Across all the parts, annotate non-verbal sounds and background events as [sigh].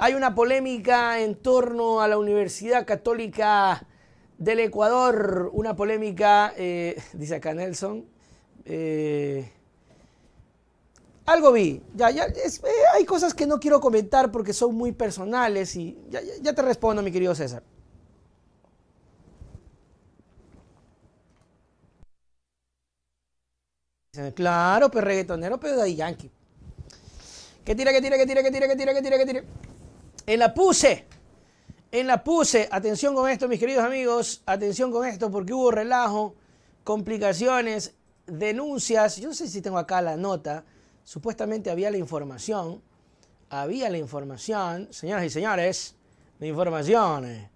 Hay una polémica en torno a la Universidad Católica del Ecuador, una polémica, eh, [laughs] dice acá Nelson. Eh, algo vi, ya, ya, eh, hay cosas que no quiero comentar porque son muy personales y ya, te respondo, mi querido César. Claro, pues reggaetonero, pero de Yankee. ¿Qué tira, qué tira, que tira, que tira, que tira, que tira, que tira. En la puse. En la puse. Atención con esto, mis queridos amigos. Atención con esto porque hubo relajo, complicaciones, denuncias. Yo no sé si tengo acá la nota. Supuestamente había la información. Había la información, señoras y señores, la información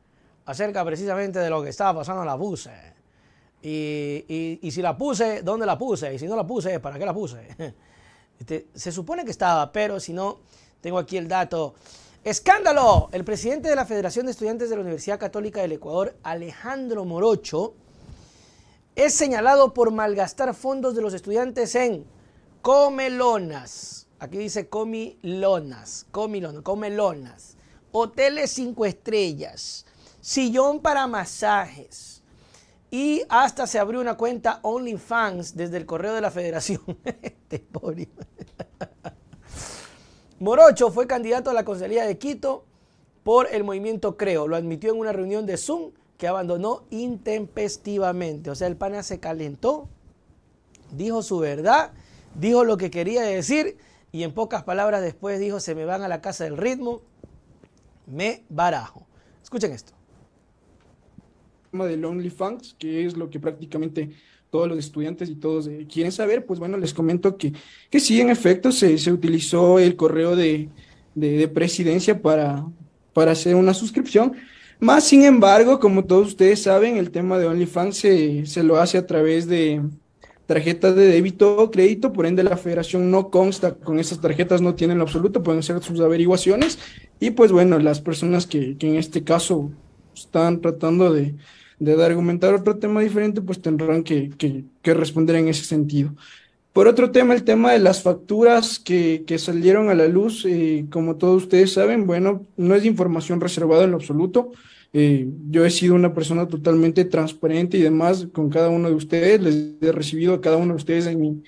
acerca precisamente de lo que estaba pasando en la puse. Y, si la puse, ¿dónde la puse? Y si no la puse, ¿para qué la puse? [laughs] Este, se supone que estaba, pero si no, tengo aquí el dato. Escándalo. El presidente de la Federación de Estudiantes de la Universidad Católica del Ecuador, Alejandro Morocho, es señalado por malgastar fondos de los estudiantes en comelonas. Aquí dice comilonas, comilonas, comelonas. Hoteles cinco estrellas, sillón para masajes. Y hasta se abrió una cuenta OnlyFans desde el correo de la federación. [laughs] este Morocho fue candidato a la Consejería de Quito por el movimiento Creo. Lo admitió en una reunión de Zoom que abandonó intempestivamente. O sea, el pana se calentó, dijo su verdad, dijo lo que quería decir y en pocas palabras después dijo, se me van a la casa del ritmo, me barajo. Escuchen esto. Del OnlyFans, que es lo que prácticamente todos los estudiantes y todos eh, quieren saber, pues bueno, les comento que, que sí, en efecto, se, utilizó el correo de, presidencia para, para hacer una suscripción. Más sin embargo, como todos ustedes saben, el tema de OnlyFans se, lo hace a través de tarjetas de débito o crédito, por ende la federación no consta con esas tarjetas, no tienen lo absoluto, pueden hacer sus averiguaciones y pues bueno, las personas que, que en este caso están tratando de, de, argumentar otro tema diferente, pues tendrán que, responder en ese sentido. Por otro tema, el tema de las facturas que, salieron a la luz, eh, como todos ustedes saben, bueno, no es información reservada en lo absoluto. Eh, yo he sido una persona totalmente transparente y demás con cada uno de ustedes, les he recibido a cada uno de ustedes en mi,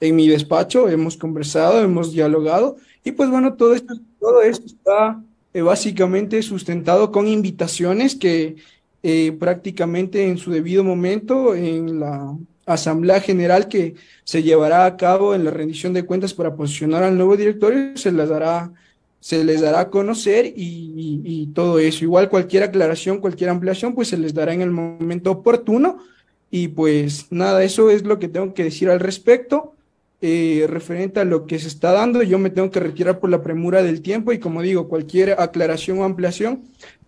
en mi despacho, hemos conversado, hemos dialogado y pues bueno, todo esto, todo esto está eh, básicamente sustentado con invitaciones que, eh, prácticamente en su debido momento en la asamblea general que se llevará a cabo en la rendición de cuentas para posicionar al nuevo directorio, se les dará, se les dará a conocer y, todo eso. Igual cualquier aclaración, cualquier ampliación, pues se les dará en el momento oportuno. Y pues nada, eso es lo que tengo que decir al respecto. Eh, referente a lo que se está dando, yo me tengo que retirar por la premura del tiempo y como digo, cualquier aclaración o ampliación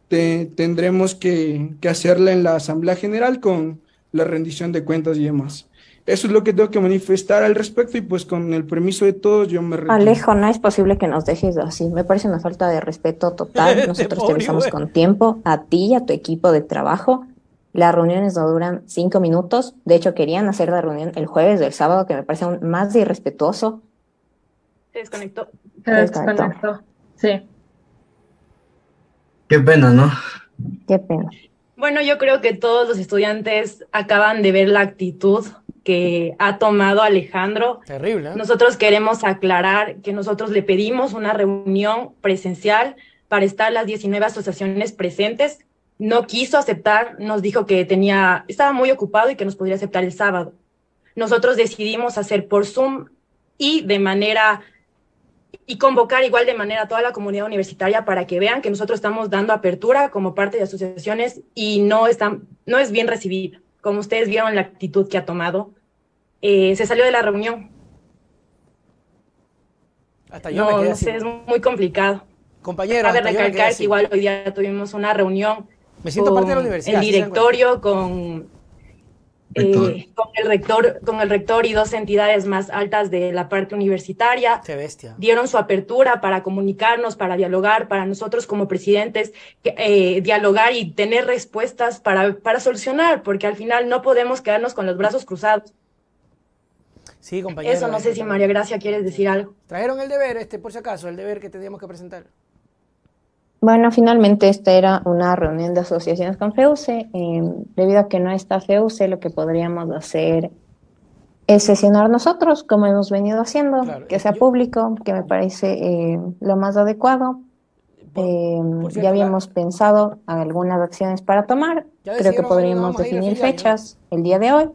tendremos que, hacerla en la Asamblea General con la rendición de cuentas y demás. Eso es lo que tengo que manifestar al respecto y pues con el permiso de todos yo me Alejo, no es posible que nos dejes así. Me parece una falta de respeto total. [laughs] Nosotros te avisamos con tiempo a ti y a tu equipo de trabajo. Las reuniones no duran cinco minutos. De hecho, querían hacer la reunión el jueves o el sábado, que me parece aún más irrespetuoso. Se desconectó. Se desconectó. Se desconectó. Sí. Qué pena, ¿no? Qué pena. Bueno, yo creo que todos los estudiantes acaban de ver la actitud que ha tomado Alejandro. Terrible. ¿eh? Nosotros queremos aclarar que nosotros le pedimos una reunión presencial para estar las 19 asociaciones presentes. No quiso aceptar, nos dijo que tenía, estaba muy ocupado y que nos podría aceptar el sábado. Nosotros decidimos hacer por Zoom y de manera y convocar igual de manera a toda la comunidad universitaria para que vean que nosotros estamos dando apertura como parte de asociaciones y no, están, no es bien recibida. Como ustedes vieron la actitud que ha tomado, eh, se salió de la reunión. Hasta no, es muy complicado. Compañero, a recalcar que igual hoy día tuvimos una reunión en El directorio, con eh, con el rector, con el rector y dos entidades más altas de la parte universitaria. bestia. Dieron su apertura para comunicarnos, para dialogar, para nosotros como presidentes, eh, dialogar y tener respuestas para, solucionar, porque al final no podemos quedarnos con los brazos cruzados. Sí, compañero. Eso no sé si María Gracia quiere decir algo. Trajeron el deber, este, por si acaso, el deber que teníamos que presentar. Bueno, finalmente esta era una reunión de asociaciones con FEUCE. Em, debido a que no está FEUCE, lo que podríamos hacer es sesionar nosotros, como hemos venido haciendo, que sea público, que me parece em, lo más adecuado. Em, ya habíamos pensado algunas acciones para tomar. Creo que podríamos definir fechas el día de hoy,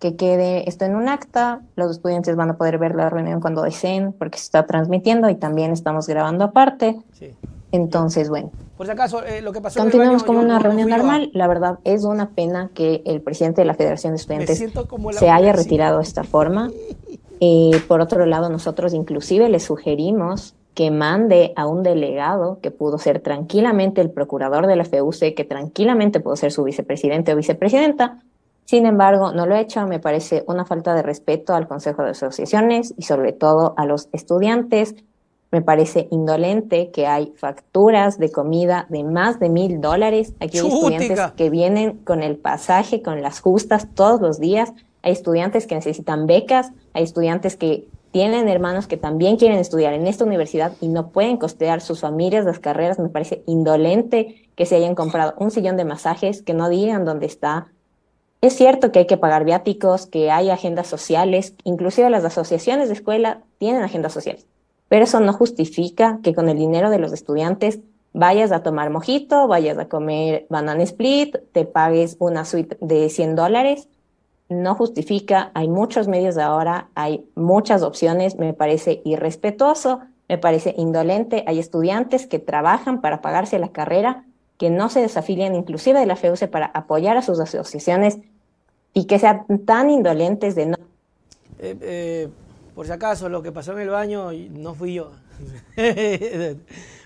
que quede esto en un acta. Los estudiantes van a poder ver la reunión cuando deseen, porque se está transmitiendo y también estamos grabando aparte. Sí. Entonces, bueno. acaso, eh, lo que pasó. Continuamos como una reunión normal. La verdad, es una pena que el presidente de la Federación de Estudiantes se haya retirado de esta forma. [laughs] Y por otro lado, nosotros inclusive le sugerimos que mande a un delegado que pudo ser tranquilamente el procurador de la FEUC, que tranquilamente pudo ser su vicepresidente o vicepresidenta. Sin embargo, no lo he hecho, me parece una falta de respeto al Consejo de Asociaciones y sobre todo a los estudiantes me parece indolente que hay facturas de comida de más de mil dólares. Aquí hay estudiantes que vienen con el pasaje, con las justas todos los días. Hay estudiantes que necesitan becas, hay estudiantes que tienen hermanos que también quieren estudiar en esta universidad y no pueden costear sus familias las carreras. Me parece indolente que se hayan comprado un sillón de masajes, que no digan dónde está. Es cierto que hay que pagar viáticos, que hay agendas sociales, inclusive las asociaciones de escuela tienen agendas sociales pero eso no justifica que con el dinero de los estudiantes vayas a tomar mojito, vayas a comer banana split, te pagues una suite de 100 dólares. No justifica, hay muchos medios ahora, hay muchas opciones, me parece irrespetuoso, me parece indolente, hay estudiantes que trabajan para pagarse la carrera, que no se desafilian inclusive de la FEUCE para apoyar a sus asociaciones y que sean tan indolentes de no... Eh, eh, por si acaso, lo que pasó en el baño no fui yo. [laughs]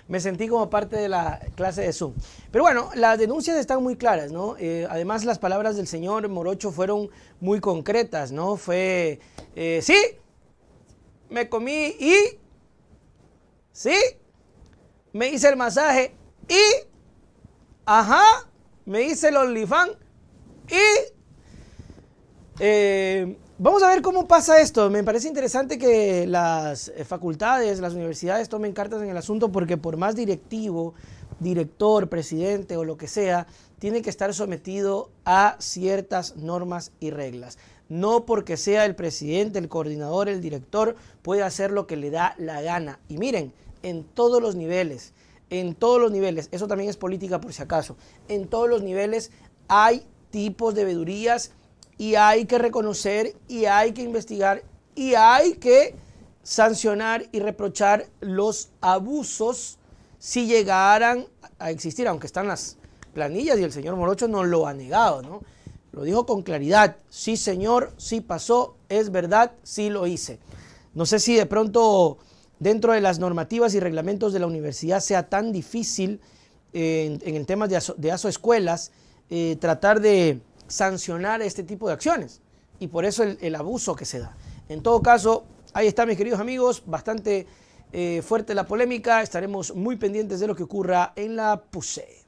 Me sentí como parte de la clase de Zoom. Pero bueno, las denuncias están muy claras, ¿no? Eh, además, las palabras del señor Morocho fueron muy concretas, ¿no? Fue, eh, sí, me comí y, sí, me hice el masaje y, ajá, me hice el olifán y... Eh, Vamos a ver cómo pasa esto. Me parece interesante que las eh, facultades, las universidades tomen cartas en el asunto porque por más directivo, director, presidente o lo que sea, tiene que estar sometido a ciertas normas y reglas. No porque sea el presidente, el coordinador, el director, puede hacer lo que le da la gana. Y miren, en todos los niveles, en todos los niveles, eso también es política por si acaso, en todos los niveles hay tipos de vedurías y hay que reconocer y hay que investigar y hay que sancionar y reprochar los abusos si llegaran a existir, aunque están las planillas y el señor Morocho no lo ha negado, ¿no? Lo dijo con claridad, sí señor, sí pasó, es verdad, sí lo hice. No sé si de pronto dentro de las normativas y reglamentos de la universidad sea tan difícil eh, en, el tema de, aso, Escuelas eh, tratar de sancionar este tipo de acciones y por eso el, abuso que se da. En todo caso, ahí está mis queridos amigos, bastante eh, fuerte la polémica, estaremos muy pendientes de lo que ocurra en la PUSE.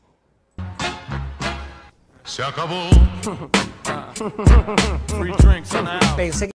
[laughs]